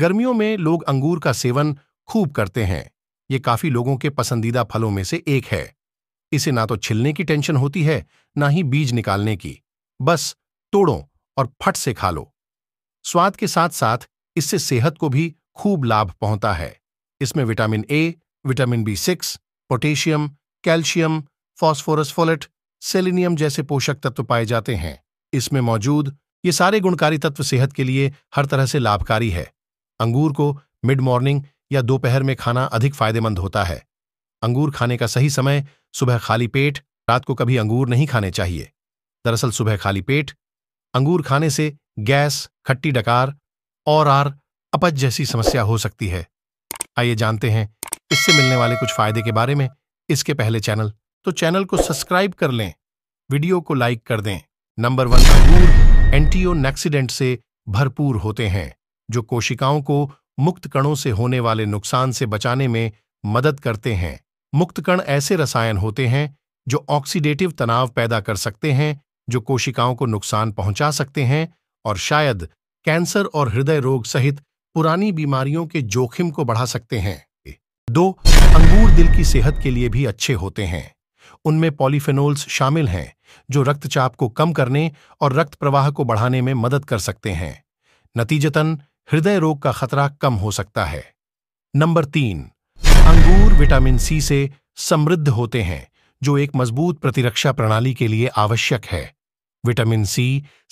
गर्मियों में लोग अंगूर का सेवन खूब करते हैं ये काफी लोगों के पसंदीदा फलों में से एक है इसे ना तो छिलने की टेंशन होती है ना ही बीज निकालने की बस तोड़ो और फट से खा लो स्वाद के साथ साथ इससे सेहत को भी खूब लाभ पहुंचता है इसमें vitamin A vitamin B six potassium calcium phosphorus folate selenium जैसे पोषक तत्व पाए जाते हैं इसमें मौजूद ये सारे गुणकारी तत्व सेहत के लिए हर तरह से लाभकारी है अंगूर को मिड मॉर्निंग या दोपहर में खाना अधिक फायदेमंद होता है अंगूर खाने का सही समय सुबह खाली पेट रात को कभी अंगूर नहीं खाने चाहिए दरअसल सुबह खाली पेट अंगूर खाने से गैस खट्टी डकार और आर अपज जैसी समस्या हो सकती है आइए जानते हैं इससे मिलने वाले कुछ फायदे के बारे में इसके पहले चैनल तो चैनल को सब्सक्राइब कर लें वीडियो को लाइक कर दें नंबर वन अंगूर एंटीओनैक्सीडेंट से भरपूर होते हैं जो कोशिकाओं को मुक्त कणों से होने वाले नुकसान से बचाने में मदद करते हैं मुक्त कण ऐसे रसायन होते हैं जो ऑक्सीडेटिव तनाव पैदा कर सकते हैं जो कोशिकाओं को नुकसान पहुंचा सकते हैं और शायद कैंसर और हृदय रोग सहित पुरानी बीमारियों के जोखिम को बढ़ा सकते हैं दो अंगूर दिल की सेहत के लिए भी अच्छे होते हैं उनमें पॉलीफेनोल्स शामिल हैं जो रक्तचाप को कम करने और रक्त प्रवाह को बढ़ाने में मदद कर सकते हैं नतीजतन हृदय रोग का खतरा कम हो सकता है नंबर तीन अंगूर विटामिन सी से समृद्ध होते हैं जो एक मजबूत प्रतिरक्षा प्रणाली के लिए आवश्यक है विटामिन सी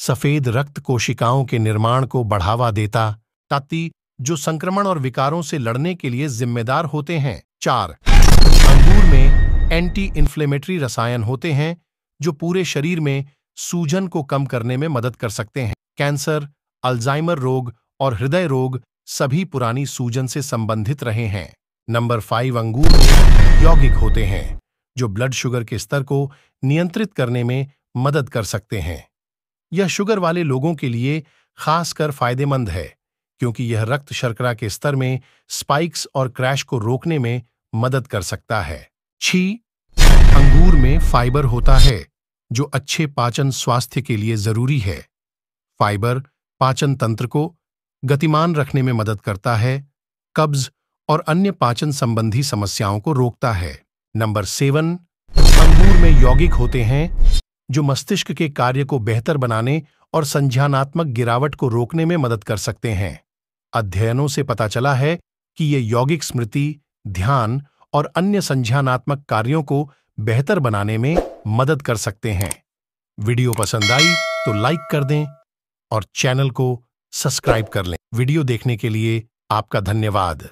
सफेद रक्त कोशिकाओं के निर्माण को बढ़ावा देता ताती जो संक्रमण और विकारों से लड़ने के लिए जिम्मेदार होते हैं चार अंगूर में एंटी इन्फ्लेमेटरी रसायन होते हैं जो पूरे शरीर में सूजन को कम करने में मदद कर सकते हैं कैंसर अल्जाइमर रोग और हृदय रोग सभी पुरानी सूजन से संबंधित रहे हैं नंबर फाइव अंगूर यौगिक होते हैं जो ब्लड शुगर के स्तर को नियंत्रित करने में मदद कर सकते हैं यह शुगर वाले लोगों के लिए खासकर फायदेमंद है क्योंकि यह रक्त शर्करा के स्तर में स्पाइक्स और क्रैश को रोकने में मदद कर सकता है छी अंगूर में फाइबर होता है जो अच्छे पाचन स्वास्थ्य के लिए जरूरी है फाइबर पाचन तंत्र को गतिमान रखने में मदद करता है कब्ज और अन्य पाचन संबंधी समस्याओं को रोकता है नंबर सेवन अंगूर में यौगिक होते हैं जो मस्तिष्क के कार्य को बेहतर बनाने और संज्ञानात्मक गिरावट को रोकने में मदद कर सकते हैं अध्ययनों से पता चला है कि ये यौगिक स्मृति ध्यान और अन्य संज्ञानात्मक कार्यों को बेहतर बनाने में मदद कर सकते हैं वीडियो पसंद आई तो लाइक कर दें और चैनल को सब्सक्राइब कर लें वीडियो देखने के लिए आपका धन्यवाद